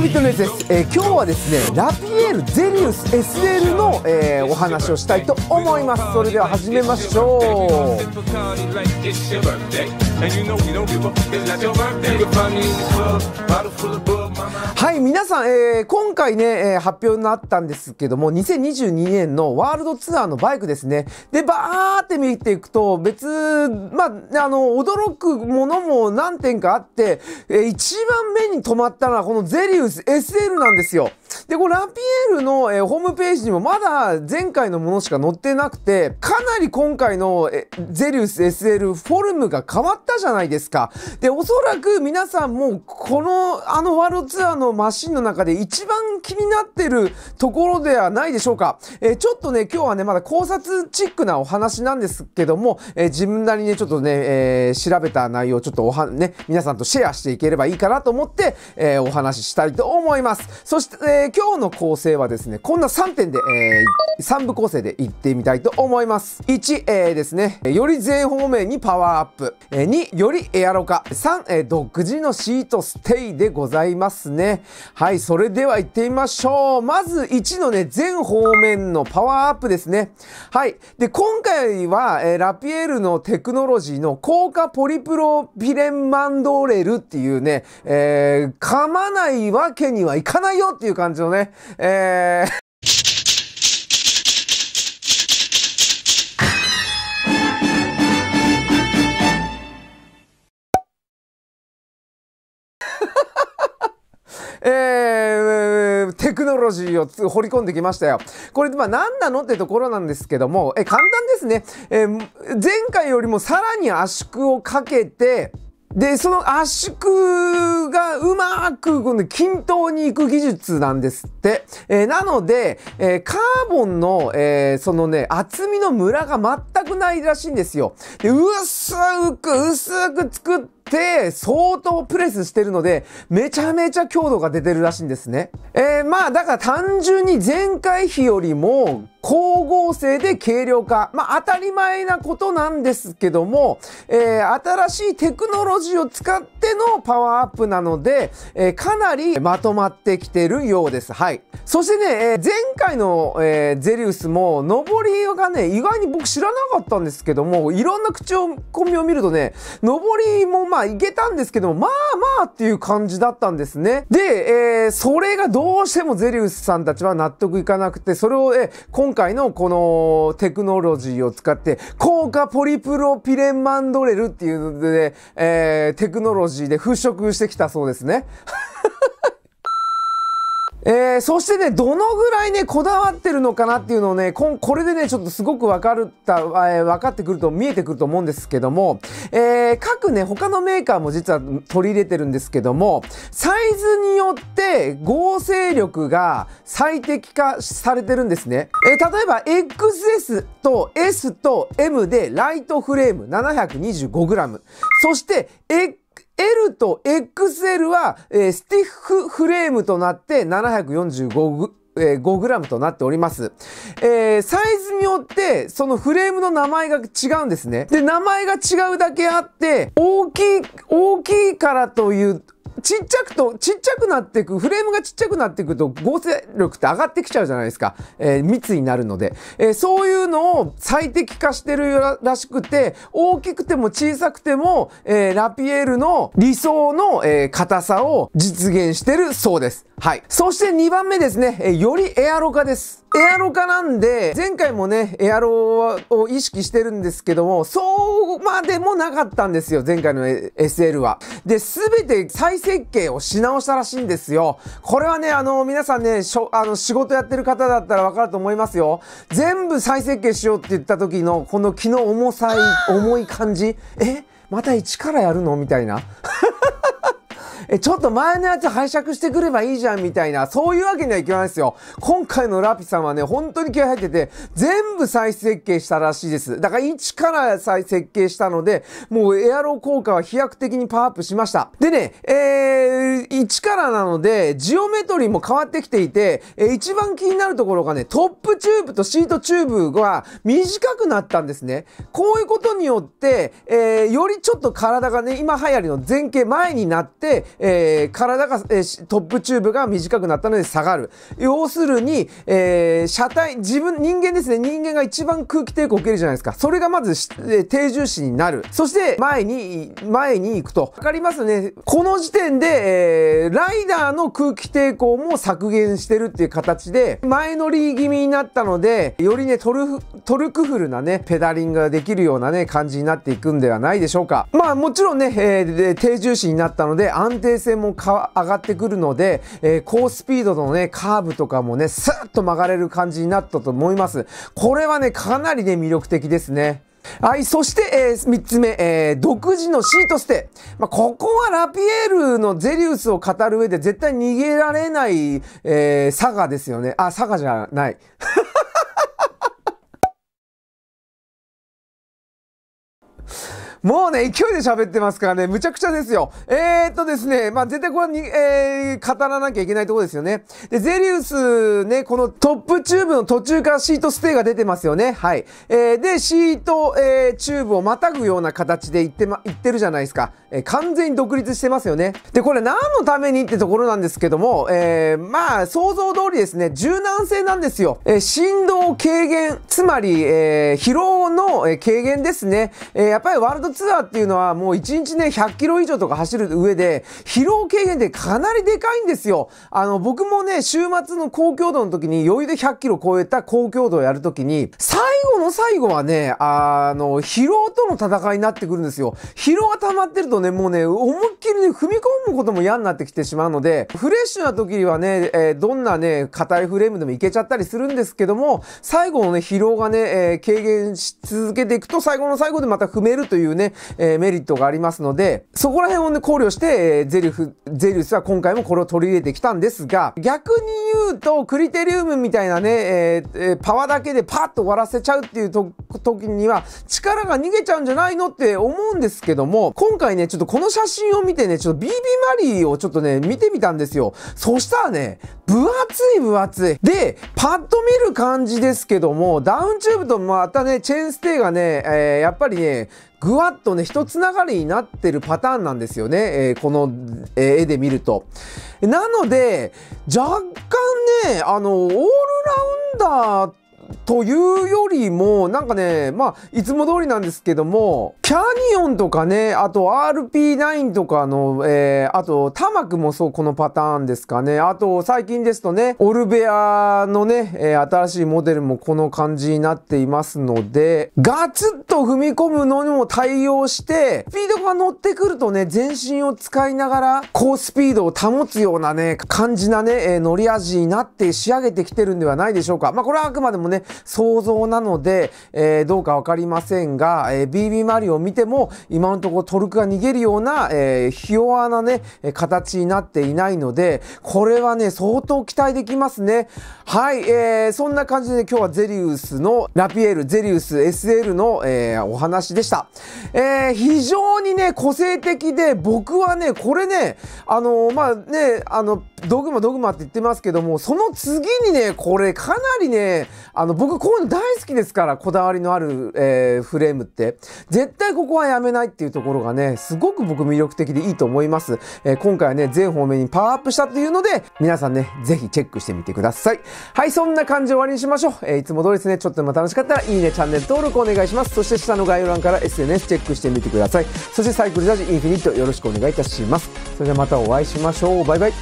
コットです、えー、今日はですねラピエールゼリウス SL の、えー、お話をしたいと思いますそれでは始めましょうはい皆さん、えー、今回ね、えー、発表になったんですけども2022年のワールドツアーのバイクですねでバーって見ていくと別まああの驚くものも何点かあって、えー、一番目に止まったのはこのゼリウです。SL なんですよ。で、このラピエールの、えー、ホームページにもまだ前回のものしか載ってなくて、かなり今回のえゼリウス SL フォルムが変わったじゃないですか。で、おそらく皆さんもこのあのワールドツアーのマシンの中で一番気になってるところではないでしょうか。えー、ちょっとね、今日はね、まだ考察チックなお話なんですけども、えー、自分なりにね、ちょっとね、えー、調べた内容をちょっとおは、ね、皆さんとシェアしていければいいかなと思って、えお話ししたいと思います。そして、え今日の構成はですね、こんな3点で、え3部構成でいってみたいと思います。1、えですね、より全方面にパワーアップ。え2、よりエアロ化。3、え独自のシートステイでございますね。はい、それでは行ってみみましょう。まず1のね、全方面のパワーアップですね。はい。で、今回は、えー、ラピエールのテクノロジーの効果ポリプロピレンマンドレルっていうね、えー、噛まないわけにはいかないよっていう感じのね、えーテクノロジーを掘り込んできましたよ。これ、まあ、何なのってところなんですけども、え、簡単ですね。え前回よりもさらに圧縮をかけて、で、その圧縮がうまく、この均等にいく技術なんですって。えー、なので、えー、カーボンの、えー、そのね、厚みのムラが全くないらしいんですよ。で、薄く、薄く作って、で、相当プレスしてるので、めちゃめちゃ強度が出てるらしいんですね。えー、まあ、だから単純に前回比よりも、光合成で軽量化。まあ、当たり前なことなんですけども、えー、新しいテクノロジーを使ってのパワーアップなので、えー、かなりまとまってきてるようです。はい。そしてね、えー、前回の、えゼリウスも、上りがね、意外に僕知らなかったんですけども、いろんな口をコミを見るとね、上りもまああ、いけたんですけども、まあまあっていう感じだったんですね。で、えー、それがどうしてもゼリウスさんたちは納得いかなくて、それを、えー、今回のこのテクノロジーを使って、効果ポリプロピレンマンドレルっていうので、えー、テクノロジーで払拭してきたそうですね。えー、そしてね、どのぐらいね、こだわってるのかなっていうのをね、ここれでね、ちょっとすごくわかるた、えー、分かってくると、見えてくると思うんですけども、えー、各ね、他のメーカーも実は取り入れてるんですけども、サイズによって合成力が最適化されてるんですね。えー、例えば、XS と S と M でライトフレーム 725g、そして、L と XL は、えー、スティッフフレームとなって745、えー、5g となっております、えー、サイズによってそのフレームの名前が違うんですねで名前が違うだけあって大きい大きいからというちっちゃくと、ちっちゃくなっていく、フレームがちっちゃくなっていくと合成力って上がってきちゃうじゃないですか。えー、密になるので。えー、そういうのを最適化してるらしくて、大きくても小さくても、えー、ラピエールの理想の、えー、硬さを実現してるそうです。はい。そして2番目ですね、えよりエアロ化です。エアロ化なんで、前回もね、エアロを意識してるんですけども、そうまでもなかったんですよ、前回の SL は。で、すべて再生設計をし直したらしいんですよ。これはね、あの、皆さんね、しょあの仕事やってる方だったらわかると思いますよ。全部再設計しようって言った時の、この気の重さい、重い感じ。えまた一からやるのみたいな。え、ちょっと前のやつ拝借してくればいいじゃんみたいな、そういうわけにはいけないですよ。今回のラピさんはね、本当に気合入ってて、全部再設計したらしいです。だから1から再設計したので、もうエアロ効果は飛躍的にパワーアップしました。でね、えー、1からなので、ジオメトリーも変わってきていて、えー、一番気になるところがね、トップチューブとシートチューブが短くなったんですね。こういうことによって、えー、よりちょっと体がね、今流行りの前傾前になって、えー、体が、えー、トップチューブが短くなったので下がる。要するに、えー、車体、自分、人間ですね、人間が一番空気抵抗を受けるじゃないですか。それがまず、え低重視になる。そして、前に、前に行くと。わかりますね。この時点で、えー、ライダーの空気抵抗も削減してるっていう形で、前乗り気味になったので、よりね、トルトルクフルなね、ペダリングができるようなね、感じになっていくんではないでしょうか。まあ、もちろんね、えー、低重心になったので、安定性線もか上がってくるので、えー、高スピードのね、カーブとかもね、スーッと曲がれる感じになったと思います。これはね、かなりね、魅力的ですね。はい、そして、えー、3つ目、えー、独自のシートステまあ、ここはラピエールのゼリウスを語る上で絶対逃げられない、えー、佐賀ですよね。あ、佐賀じゃない。もうね、勢いで喋ってますからね、むちゃくちゃですよ。えー、っとですね、まあ、絶対これに、えー、語らなきゃいけないとこですよね。で、ゼリウスね、このトップチューブの途中からシートステイが出てますよね。はい。えー、で、シート、えー、チューブをまたぐような形でいってま、いってるじゃないですか。え完全に独立してますよね。で、これ何のためにってところなんですけども、えー、まあ、想像通りですね、柔軟性なんですよ。えー、振動軽減、つまり、えー、疲労の軽減ですね。えやっぱりワールドツアーっていうのはもう1日ね、100キロ以上とか走る上で、疲労軽減ってかなりでかいんですよ。あの、僕もね、週末の高強度の時に余裕で100キロ超えた高強度をやるときに、最後の最後はね、あの、疲労との戦いになってくるんですよ。疲労が溜まってるとね、もうね、思いっきりね、踏み込むことも嫌になってきてしまうので、フレッシュな時にはね、えー、どんなね、硬いフレームでもいけちゃったりするんですけども、最後のね、疲労がね、えー、軽減し続けていくと、最後の最後でまた踏めるというね、えー、メリットがありますので、そこら辺をね、考慮して、えー、ゼリフ、ゼリウスは今回もこれを取り入れてきたんですが、逆に言うと、クリテリウムみたいなね、えー、パワーだけでパッと終わらせちゃうっていうっていう時には力が逃げちゃうんじゃないのって思うんですけども、今回ね、ちょっとこの写真を見てね、ちょっと BB マリーをちょっとね、見てみたんですよ。そしたらね、分厚い分厚い。で、パッと見る感じですけども、ダウンチューブとまたね、チェーンステイがね、えー、やっぱりね、ぐわっとね、一つがりになってるパターンなんですよね。えー、この、えー、絵で見ると。なので、若干ね、あの、オールラウンダーというよりも、なんかね、まあ、いつも通りなんですけども、キャニオンとかね、あと RP9 とかの、えー、あと、タマクもそう、このパターンですかね。あと、最近ですとね、オルベアのね、えー、新しいモデルもこの感じになっていますので、ガツッと踏み込むのにも対応して、スピードが乗ってくるとね、全身を使いながら、高スピードを保つようなね、感じなね、えー、乗り味になって仕上げてきてるんではないでしょうか。まあ、これはあくまでもね、想像なので、えー、どうかわかりませんが、えー、BB マリオを見ても、今のところトルクが逃げるような、えー、ひ弱なね、形になっていないので、これはね、相当期待できますね。はい、えー、そんな感じで、今日はゼリウスの、ラピエール、ゼリウス SL の、えー、お話でした。えー、非常にね、個性的で、僕はね、これね、あのー、まあ、ね、あの、ドグマドグマって言ってますけども、その次にね、これかなりね、あの、僕こういうの大好きですから、こだわりのある、えー、フレームって。絶対ここはやめないっていうところがね、すごく僕魅力的でいいと思います。えー、今回はね、全方面にパワーアップしたというので、皆さんね、ぜひチェックしてみてください。はい、そんな感じで終わりにしましょう。えー、いつも通りですね、ちょっとでも楽しかったら、いいね、チャンネル登録お願いします。そして下の概要欄から SNS チェックしてみてください。そしてサイクルジャージインフィニットよろしくお願いいたします。それではまたお会いしましょう。バイバイ。